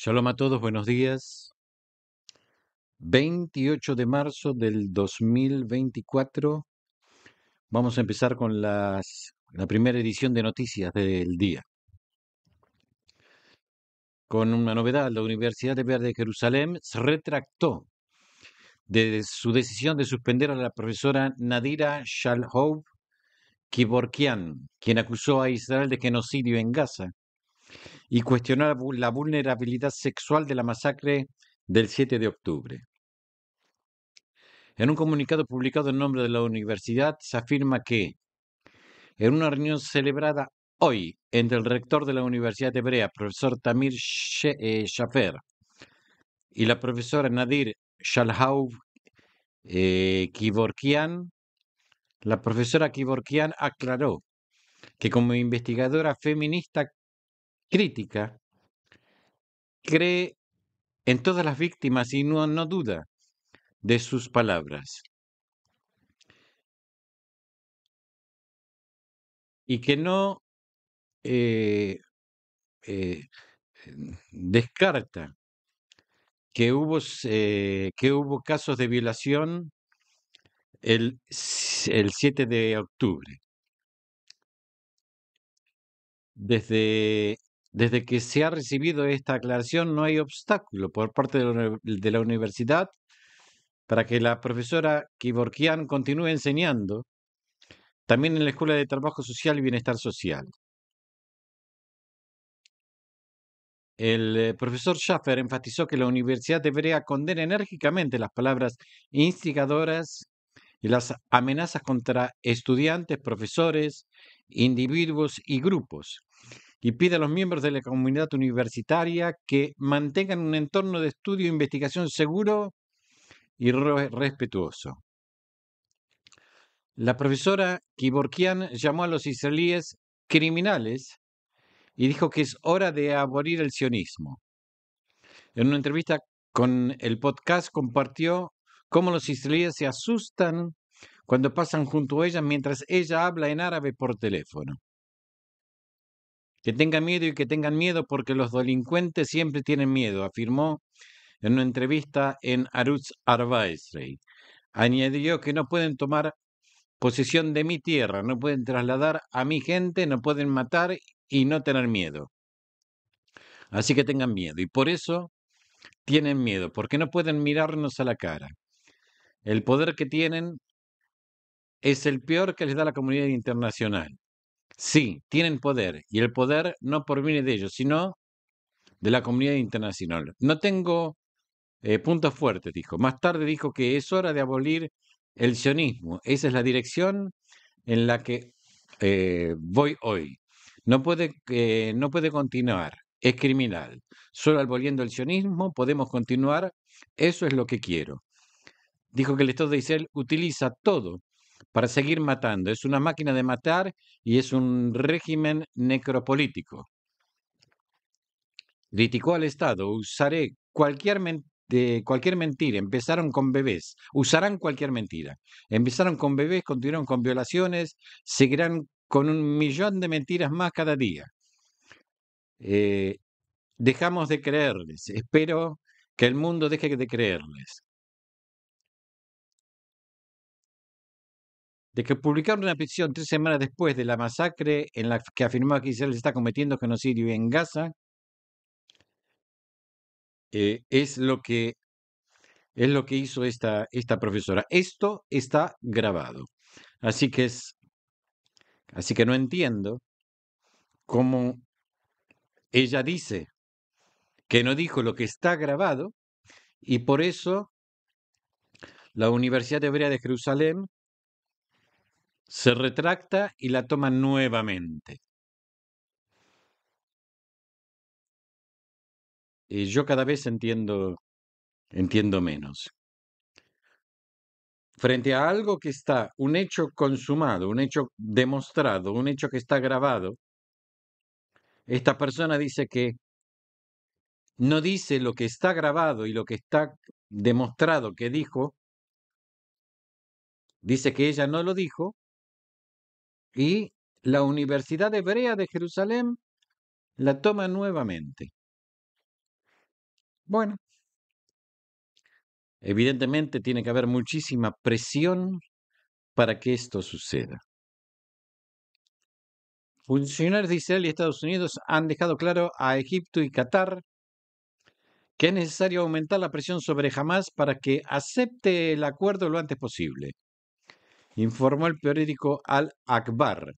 Shalom a todos, buenos días. 28 de marzo del 2024. Vamos a empezar con las, la primera edición de noticias del día. Con una novedad, la Universidad de Verde de Jerusalén se retractó de su decisión de suspender a la profesora Nadira Shalhoub Kiborkian, quien acusó a Israel de genocidio en Gaza y cuestionar la vulnerabilidad sexual de la masacre del 7 de octubre. En un comunicado publicado en nombre de la universidad se afirma que en una reunión celebrada hoy entre el rector de la Universidad Hebrea, profesor Tamir eh, Shafer, y la profesora Nadir Shalhau eh, Kivorkian, la profesora Kivorkian aclaró que como investigadora feminista crítica, cree en todas las víctimas y no, no duda de sus palabras. Y que no eh, eh, descarta que hubo, que hubo casos de violación el, el 7 de octubre. Desde desde que se ha recibido esta aclaración, no hay obstáculo por parte de la universidad para que la profesora Kiborkian continúe enseñando también en la Escuela de Trabajo Social y Bienestar Social. El eh, profesor Schaffer enfatizó que la universidad debería condenar enérgicamente las palabras instigadoras y las amenazas contra estudiantes, profesores, individuos y grupos y pide a los miembros de la comunidad universitaria que mantengan un entorno de estudio e investigación seguro y respetuoso. La profesora Kiborkian llamó a los israelíes criminales y dijo que es hora de abolir el sionismo. En una entrevista con el podcast compartió cómo los israelíes se asustan cuando pasan junto a ella mientras ella habla en árabe por teléfono. Que tengan miedo y que tengan miedo porque los delincuentes siempre tienen miedo, afirmó en una entrevista en Arutz Arbaesrey. Añadió que no pueden tomar posesión de mi tierra, no pueden trasladar a mi gente, no pueden matar y no tener miedo. Así que tengan miedo. Y por eso tienen miedo, porque no pueden mirarnos a la cara. El poder que tienen es el peor que les da la comunidad internacional. Sí, tienen poder y el poder no proviene de ellos, sino de la comunidad internacional. No tengo eh, puntos fuertes, dijo. Más tarde dijo que es hora de abolir el sionismo. Esa es la dirección en la que eh, voy hoy. No puede, eh, no puede continuar. Es criminal. Solo aboliendo el sionismo podemos continuar. Eso es lo que quiero. Dijo que el Estado de Israel utiliza todo para seguir matando. Es una máquina de matar y es un régimen necropolítico. Criticó al Estado, usaré cualquier, mentira, empezaron con bebés, usarán cualquier mentira. Empezaron con bebés, continuaron con violaciones, seguirán con un millón de mentiras más cada día. Eh, dejamos de creerles, espero que el mundo deje de creerles. de que publicaron una petición tres semanas después de la masacre en la que afirmó que Israel está cometiendo genocidio en Gaza, eh, es, lo que, es lo que hizo esta, esta profesora. Esto está grabado. Así que es. Así que no entiendo cómo ella dice que no dijo lo que está grabado, y por eso la Universidad Hebrea de Jerusalén se retracta y la toma nuevamente. Y yo cada vez entiendo, entiendo menos. Frente a algo que está, un hecho consumado, un hecho demostrado, un hecho que está grabado, esta persona dice que no dice lo que está grabado y lo que está demostrado que dijo, dice que ella no lo dijo y la Universidad Hebrea de Jerusalén la toma nuevamente. Bueno, evidentemente tiene que haber muchísima presión para que esto suceda. Funcionarios de Israel y Estados Unidos han dejado claro a Egipto y Qatar que es necesario aumentar la presión sobre Hamas para que acepte el acuerdo lo antes posible informó el periódico Al Akbar.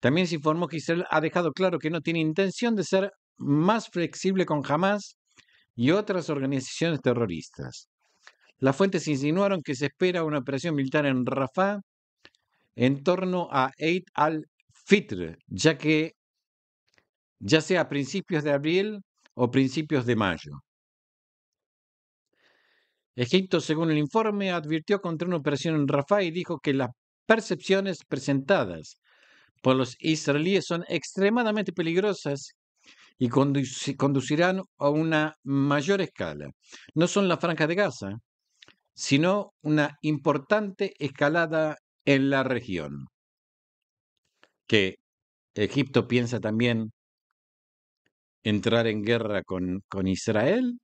También se informó que Israel ha dejado claro que no tiene intención de ser más flexible con Hamas y otras organizaciones terroristas. Las fuentes insinuaron que se espera una operación militar en Rafah en torno a Eid al-Fitr, ya que ya sea a principios de abril o principios de mayo. Egipto, según el informe, advirtió contra una operación en Rafah y dijo que las percepciones presentadas por los israelíes son extremadamente peligrosas y conducirán a una mayor escala. No son la franjas de Gaza, sino una importante escalada en la región, que Egipto piensa también entrar en guerra con Israel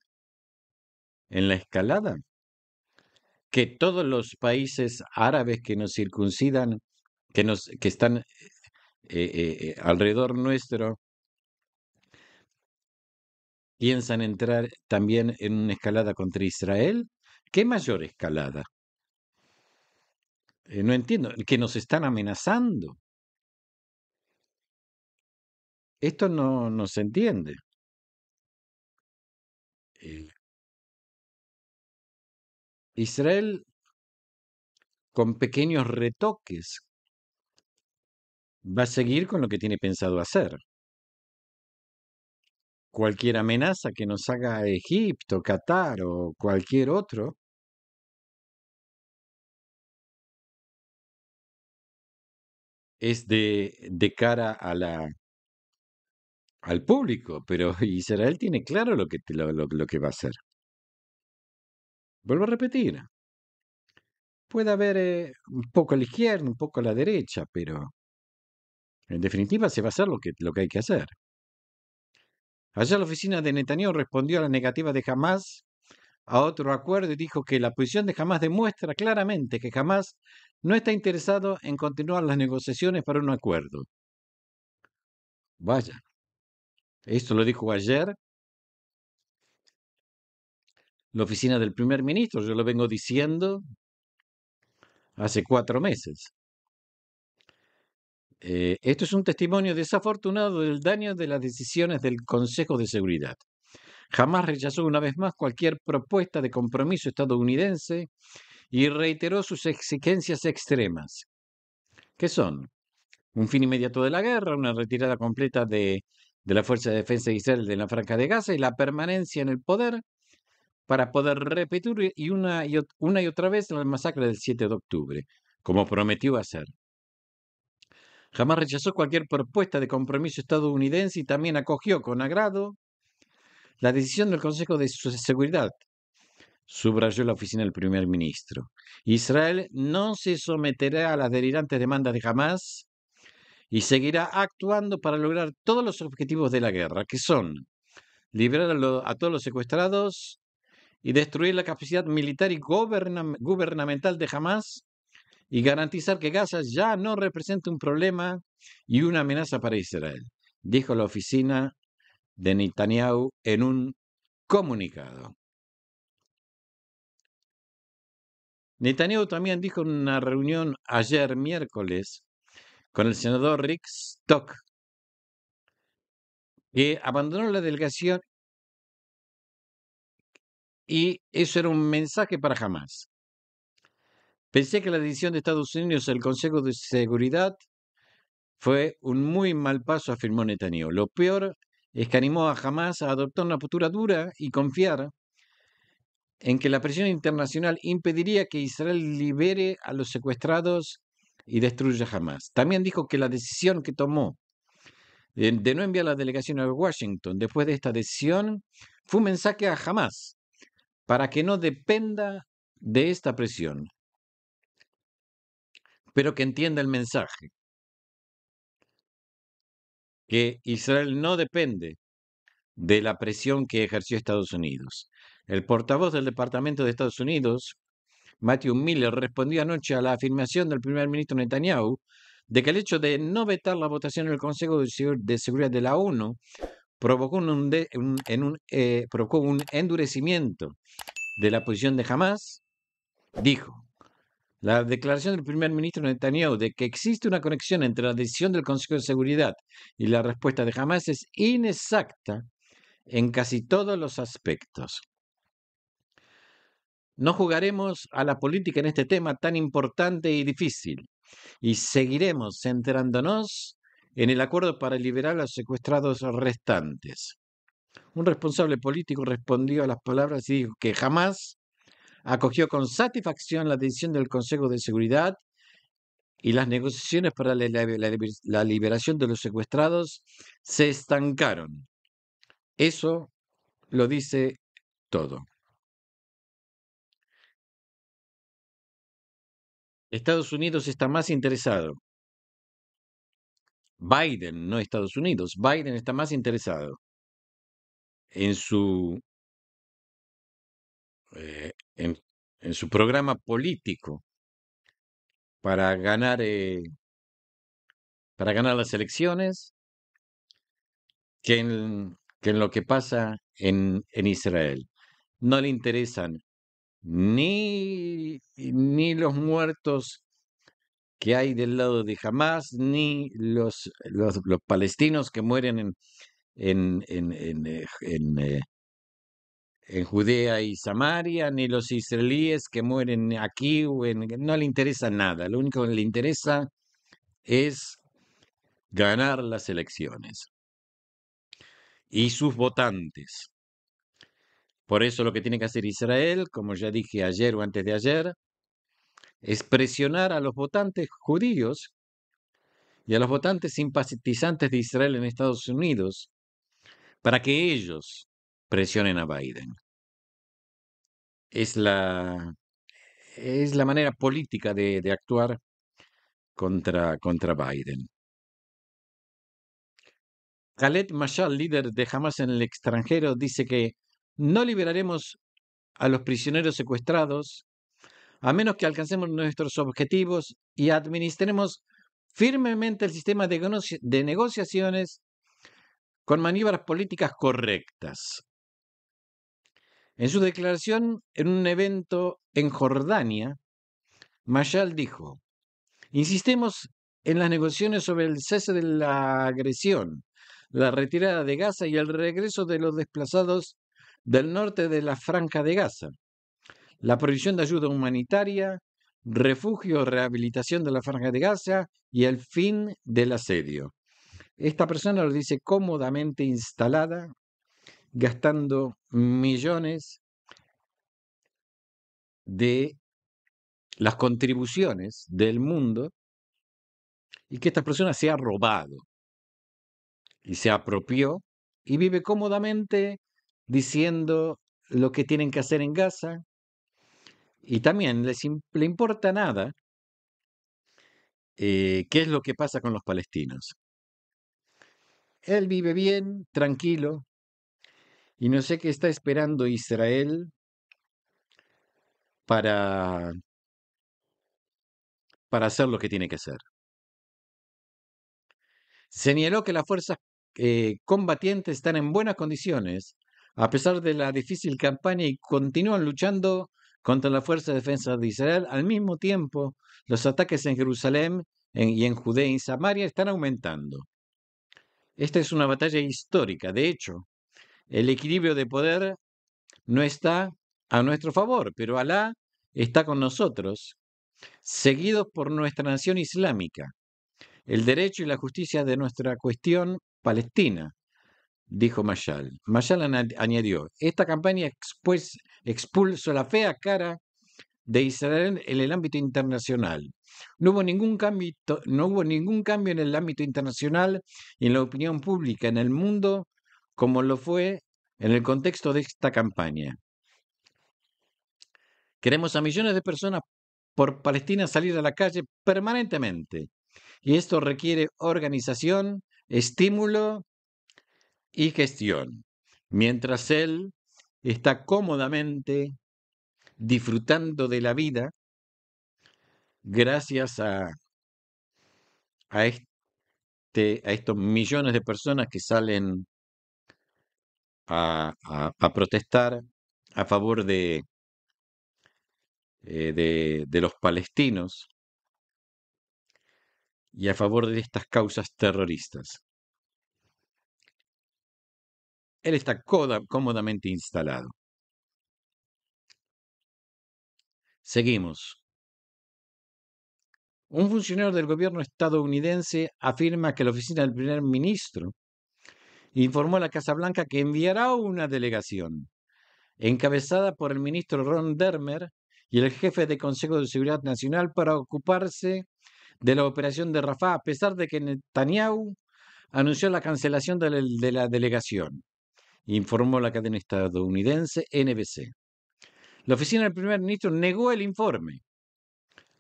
en la escalada, que todos los países árabes que nos circuncidan, que, nos, que están eh, eh, eh, alrededor nuestro, piensan entrar también en una escalada contra Israel. ¿Qué mayor escalada? no entiendo, que nos están amenazando. Esto no, no se entiende. Israel, con pequeños retoques, va a seguir con lo que tiene pensado hacer. Cualquier amenaza que nos haga Egipto, Qatar o cualquier otro, es de, cara a la, al público, pero Israel tiene claro lo que, lo que va a hacer. Vuelvo a repetir. Puede haber eh, un poco a la izquierda, un poco a la derecha, pero en definitiva se va a hacer lo que, lo que hay que hacer. Ayer la oficina de Netanyahu respondió a la negativa de Hamas a otro acuerdo y dijo que la posición de Hamas demuestra claramente que Hamas no está interesado en continuar las negociaciones para un acuerdo. Vaya, esto lo dijo ayer la oficina del primer ministro. Yo lo vengo diciendo hace cuatro meses. Eh, esto es un testimonio desafortunado del daño de las decisiones del Consejo de Seguridad. Jamás rechazó una vez más cualquier propuesta de compromiso estadounidense y reiteró sus exigencias extremas, que son un fin inmediato de la guerra, una retirada completa de, de la Fuerza de Defensa de Israel de la Franja de Gaza y la permanencia en el poder para poder repetir una, y otra vez la masacre del 7 de octubre, como prometió hacer. Jamás rechazó cualquier propuesta de compromiso estadounidense y también acogió con agrado la decisión del Consejo de Seguridad, subrayó la oficina del primer ministro. Israel no se someterá a las delirantes demandas de Hamas y seguirá actuando para lograr todos los objetivos de la guerra, que son liberar a todos los secuestrados, y destruir la capacidad militar y gubernamental de Hamas y garantizar que Gaza ya no represente un problema y una amenaza para Israel, dijo la oficina de Netanyahu en un comunicado. Netanyahu también dijo en una reunión ayer miércoles con el senador Rick Stock que abandonó la delegación y eso era un mensaje para jamás. Pensé que la decisión de Estados Unidos al Consejo de Seguridad fue un muy mal paso, afirmó Netanyahu. Lo peor es que animó a Hamas a adoptar una postura dura y confiar en que la presión internacional impediría que Israel libere a los secuestrados y destruya Hamas. También dijo que la decisión que tomó de no enviar la delegación a Washington después de esta decisión fue un mensaje a Hamas para que no dependa de esta presión, pero que entienda el mensaje, que Israel no depende de la presión que ejerció Estados Unidos. El portavoz del Departamento de Estados Unidos, Matthew Miller, respondió anoche a la afirmación del primer ministro Netanyahu de que el hecho de no vetar la votación en el Consejo de Seguridad de la ONU eh, provocó un, endurecimiento de la posición de Hamas, dijo, la declaración del primer ministro Netanyahu de que existe una conexión entre la decisión del Consejo de Seguridad y la respuesta de Hamas es inexacta en casi todos los aspectos. No jugaremos a la política en este tema tan importante y difícil y seguiremos centrándonos en el acuerdo para liberar a los secuestrados restantes. Un responsable político respondió a las palabras y dijo que jamás acogió con satisfacción la decisión del Consejo de Seguridad y las negociaciones para la, liberación de los secuestrados se estancaron. Eso lo dice todo. Estados Unidos está más interesado Biden, no Estados Unidos. Biden está más interesado en su, eh, en, su programa político para ganar, eh, para ganar las elecciones que en, en lo que pasa en, en Israel. No le interesan ni, ni los muertos que hay del lado de Hamas, ni los, los, palestinos que mueren en, en, en, en, eh, eh, en Judea y Samaria, ni los israelíes que mueren aquí, o en, no le interesa nada. Lo único que le interesa es ganar las elecciones y sus votantes. Por eso lo que tiene que hacer Israel, como ya dije ayer o antes de ayer, es presionar a los votantes judíos y a los votantes simpatizantes de Israel en Estados Unidos para que ellos presionen a Biden. Es la, es la manera política de, actuar contra, contra Biden. Khaled Mashal, líder de Hamas en el extranjero, dice que no liberaremos a los prisioneros secuestrados a menos que alcancemos nuestros objetivos y administremos firmemente el sistema de, negociaciones con maniobras políticas correctas. En su declaración en un evento en Jordania, Mashal dijo, insistimos en las negociaciones sobre el cese de la agresión, la retirada de Gaza y el regreso de los desplazados del norte de la franja de Gaza la provisión de ayuda humanitaria, refugio, rehabilitación de la franja de Gaza y el fin del asedio. Esta persona lo dice cómodamente instalada, gastando millones de las contribuciones del mundo y que esta persona se ha robado y se apropió y vive cómodamente diciendo lo que tienen que hacer en Gaza, y también les le importa nada eh, qué es lo que pasa con los palestinos. Él vive bien, tranquilo, y no sé qué está esperando Israel para, para hacer lo que tiene que hacer. Señaló que las fuerzas eh, combatientes están en buenas condiciones, a pesar de la difícil campaña, y continúan luchando contra la fuerza de defensa de Israel. Al mismo tiempo, los ataques en Jerusalén y en Judea y en Samaria están aumentando. Esta es una batalla histórica. De hecho, el equilibrio de poder no está a nuestro favor, pero Alá está con nosotros, seguidos por nuestra nación islámica, el derecho y la justicia de nuestra cuestión palestina, dijo Mayal. Mayal añadió, esta campaña expuesta, expulso la fea cara de Israel en el ámbito internacional. No hubo, ningún cambio, no hubo ningún cambio en el ámbito internacional y en la opinión pública en el mundo como lo fue en el contexto de esta campaña. Queremos a millones de personas por Palestina salir a la calle permanentemente y esto requiere organización, estímulo y gestión. Mientras él está cómodamente disfrutando de la vida gracias a, a, este, estos millones de personas que salen a, protestar a favor eh, de, de los palestinos y a favor de estas causas terroristas. Él está cómodamente instalado. Seguimos. Un funcionario del gobierno estadounidense afirma que la oficina del primer ministro informó a la Casa Blanca que enviará una delegación encabezada por el ministro Ron Dermer y el jefe del Consejo de Seguridad Nacional para ocuparse de la operación de Rafah, a pesar de que Netanyahu anunció la cancelación de la delegación informó la cadena estadounidense NBC. La oficina del primer ministro negó el informe.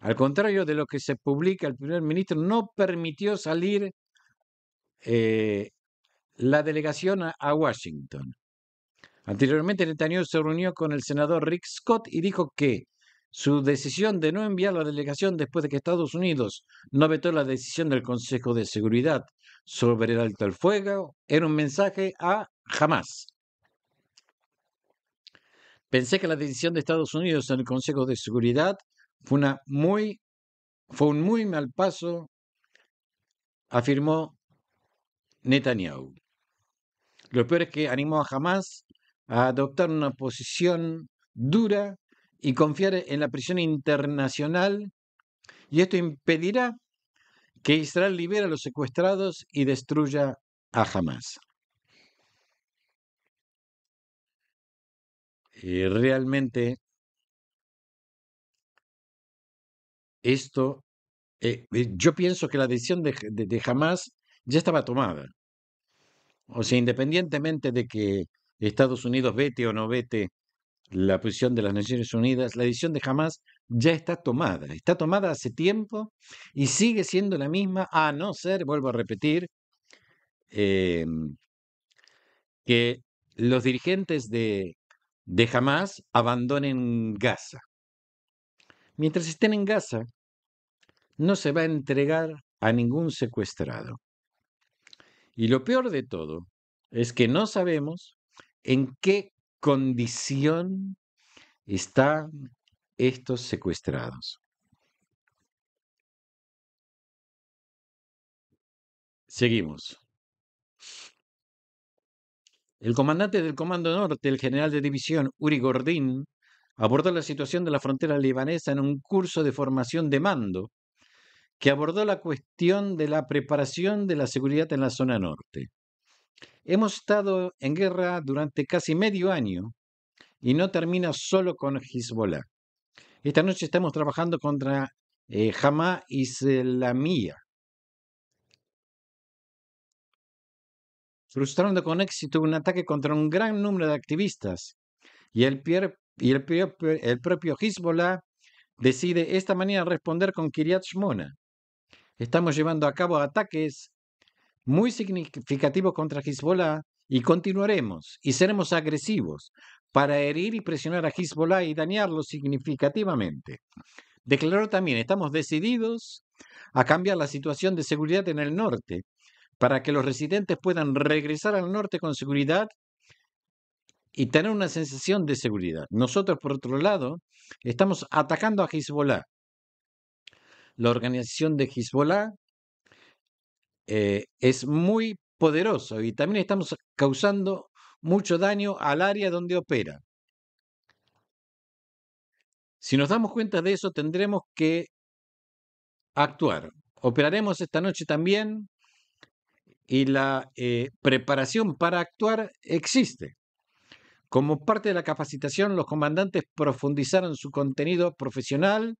Al contrario de lo que se publica, el primer ministro no permitió salir eh, la delegación a, Washington. Anteriormente, Netanyahu se reunió con el senador Rick Scott y dijo que su decisión de no enviar la delegación después de que Estados Unidos no vetó la decisión del Consejo de Seguridad sobre el alto al fuego era un mensaje a jamás. Pensé que la decisión de Estados Unidos en el Consejo de Seguridad fue, una muy, fue un muy mal paso, afirmó Netanyahu. Lo peor es que animó a Hamas a adoptar una posición dura y confiar en la presión internacional y esto impedirá que Israel libere a los secuestrados y destruya a Hamas. Eh, realmente esto, eh, eh, yo pienso que la decisión de, de, Hamas ya estaba tomada. O sea, independientemente de que Estados Unidos vete o no vete la posición de las Naciones Unidas, la decisión de Hamas ya está tomada. Está tomada hace tiempo y sigue siendo la misma, a no ser, vuelvo a repetir, em, que los dirigentes de de jamás abandonen Gaza. Mientras estén en Gaza, no se va a entregar a ningún secuestrado. Y lo peor de todo es que no sabemos en qué condición están estos secuestrados. Seguimos. El comandante del Comando Norte, el general de división Uri Gordín, abordó la situación de la frontera libanesa en un curso de formación de mando que abordó la cuestión de la preparación de la seguridad en la zona norte. Hemos estado en guerra durante casi medio año y no termina solo con Hezbollah. Esta noche estamos trabajando contra eh, y Islamía, frustrando con éxito un ataque contra un gran número de activistas. Y el, propio Hezbollah decide esta manera responder con Kiryat Shmona. Estamos llevando a cabo ataques muy significativos contra Hezbollah y continuaremos y seremos agresivos para herir y presionar a Hezbollah y dañarlo significativamente. Declaró también, estamos decididos a cambiar la situación de seguridad en el norte para que los residentes puedan regresar al norte con seguridad y tener una sensación de seguridad. Nosotros, por otro lado, estamos atacando a Hezbollah. La organización de Hezbollah eh, es muy poderosa y también estamos causando mucho daño al área donde opera. Si nos damos cuenta de eso, tendremos que actuar. Operaremos esta noche también y la eh, preparación para actuar existe. Como parte de la capacitación, los comandantes profundizaron su contenido profesional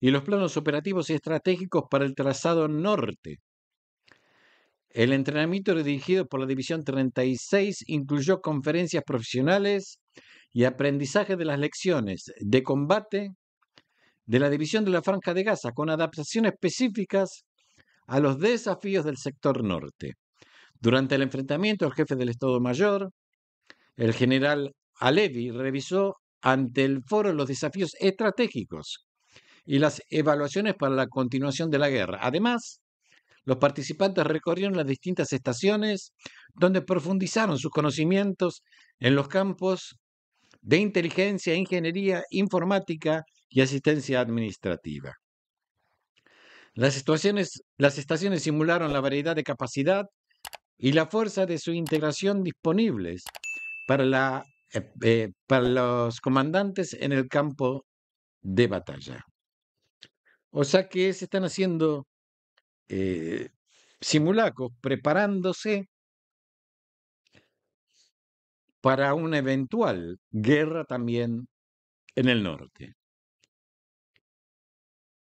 y los planos operativos y estratégicos para el trazado norte. El entrenamiento dirigido por la División 36 incluyó conferencias profesionales y aprendizaje de las lecciones de combate de la División de la Franja de Gaza, con adaptaciones específicas a los desafíos del sector norte. Durante el enfrentamiento, el jefe del Estado Mayor, el general Alevi, revisó ante el foro los desafíos estratégicos y las evaluaciones para la continuación de la guerra. Además, los participantes recorrieron las distintas estaciones donde profundizaron sus conocimientos en los campos de inteligencia, ingeniería, informática y asistencia administrativa. Las, las estaciones simularon la variedad de capacidad y la fuerza de su integración disponibles para, la, eh, eh, para los comandantes en el campo de batalla. O sea que se están haciendo eh, simulacros, preparándose para una eventual guerra también en el norte.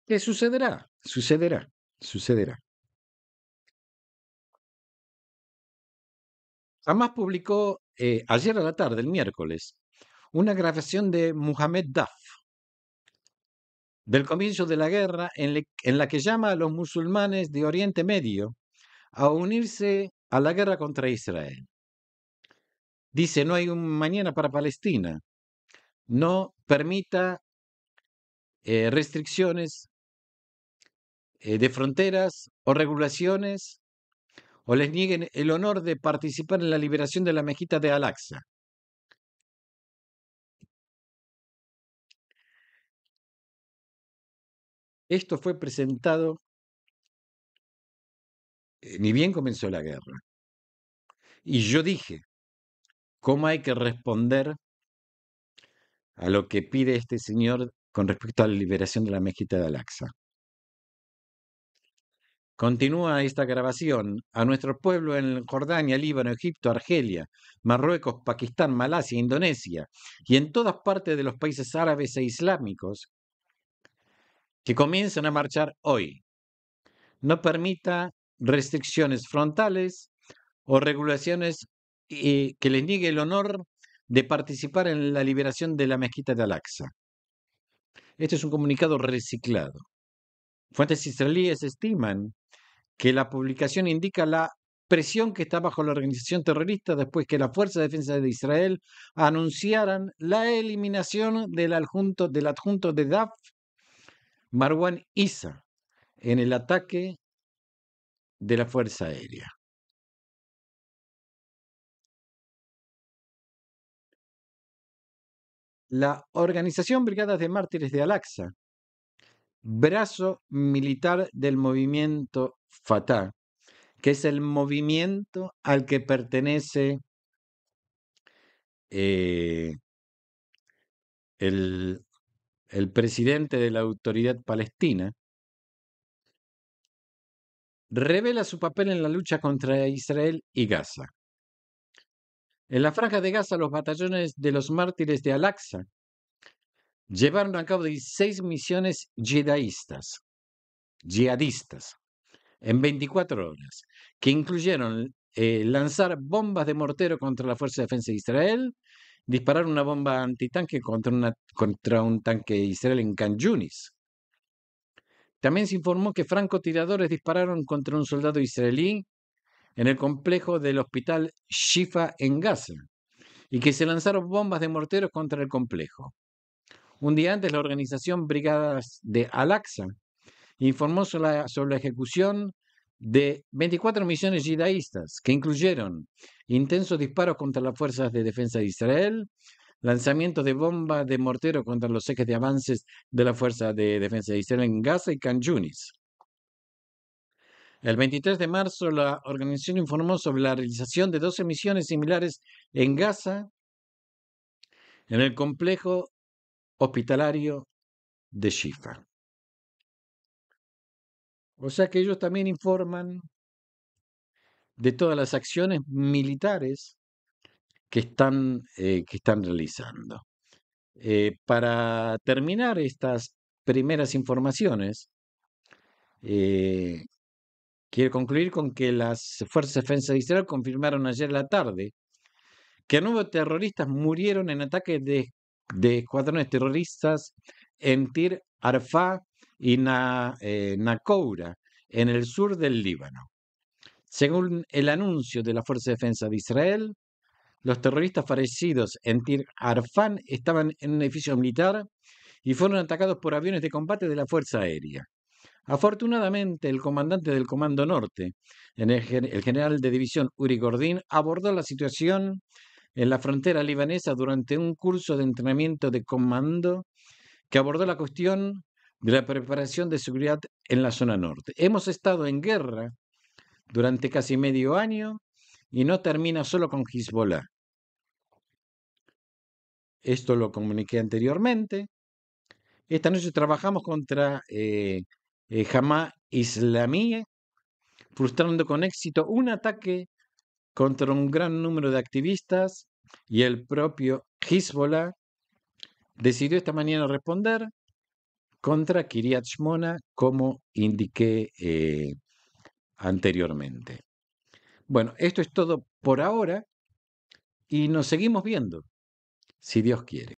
¿Qué sucederá? Sucederá, sucederá. Hamas publicó eh, ayer a la tarde, el miércoles, una grabación de Muhammad Daf del comienzo de la guerra en, la que llama a los musulmanes de Oriente Medio a unirse a la guerra contra Israel. Dice, no hay un mañana para Palestina. No permita eh, restricciones eh, de fronteras o regulaciones o les nieguen el honor de participar en la liberación de la Mejita de Alaxa. Esto fue presentado eh, ni bien comenzó la guerra. Y yo dije, ¿cómo hay que responder a lo que pide este señor con respecto a la liberación de la mezquita de Alaxa? Continúa esta grabación a nuestro pueblo en Jordania, Líbano, Egipto, Argelia, Marruecos, Pakistán, Malasia, Indonesia y en todas partes de los países árabes e islámicos que comienzan a marchar hoy. No permita restricciones frontales o regulaciones eh, que les niegue el honor de participar en la liberación de la mezquita de Al-Aqsa. Este es un comunicado reciclado. Fuentes israelíes estiman que la publicación indica la presión que está bajo la organización terrorista después que la Fuerza de Defensa de Israel anunciaran la eliminación del adjunto, del adjunto de DAF, Marwan Isa, en el ataque de la Fuerza Aérea. La organización Brigadas de Mártires de Al-Aqsa brazo militar del movimiento Fatah, que es el movimiento al que pertenece eh, el, el presidente de la autoridad palestina, revela su papel en la lucha contra Israel y Gaza. En la franja de Gaza, los batallones de los mártires de Al-Aqsa llevaron a cabo 16 misiones yihadistas, yihadistas en 24 horas, que incluyeron eh, lanzar bombas de mortero contra la Fuerza de Defensa de Israel, disparar una bomba antitanque contra, contra un tanque israelí en Can También se informó que francotiradores dispararon contra un soldado israelí en el complejo del hospital Shifa en Gaza y que se lanzaron bombas de mortero contra el complejo. Un día antes, la organización Brigadas de Al-Aqsa informó sobre la, ejecución de 24 misiones yidaístas, que incluyeron intensos disparos contra las fuerzas de defensa de Israel, lanzamiento de bombas de mortero contra los ejes de avances de la Fuerza de Defensa de Israel en Gaza y Can El 23 de marzo, la organización informó sobre la realización de 12 misiones similares en Gaza, en el complejo hospitalario de Shifa. O sea que ellos también informan de todas las acciones militares que están, eh, que están realizando. Eh, para terminar estas primeras informaciones, eh, quiero concluir con que las Fuerzas de Defensa de Israel confirmaron ayer la tarde que nueve terroristas murieron en ataques de de escuadrones terroristas en Tir Arfa y Na, eh, Nakoura, en el sur del Líbano. Según el anuncio de la Fuerza de Defensa de Israel, los terroristas fallecidos en Tir Arfán estaban en un edificio militar y fueron atacados por aviones de combate de la Fuerza Aérea. Afortunadamente, el comandante del Comando Norte, el general de división Uri Gordín, abordó la situación en la frontera libanesa durante un curso de entrenamiento de comando que abordó la cuestión de la preparación de seguridad en la zona norte. Hemos estado en guerra durante casi medio año y no termina solo con Hezbollah. Esto lo comuniqué anteriormente. Esta noche trabajamos contra eh, Hamas eh, Islamí, frustrando con éxito un ataque contra un gran número de activistas y el propio Hezbollah decidió esta mañana responder contra Kiryat Shmona, como indiqué eh, anteriormente. Bueno, esto es todo por ahora y nos seguimos viendo, si Dios quiere.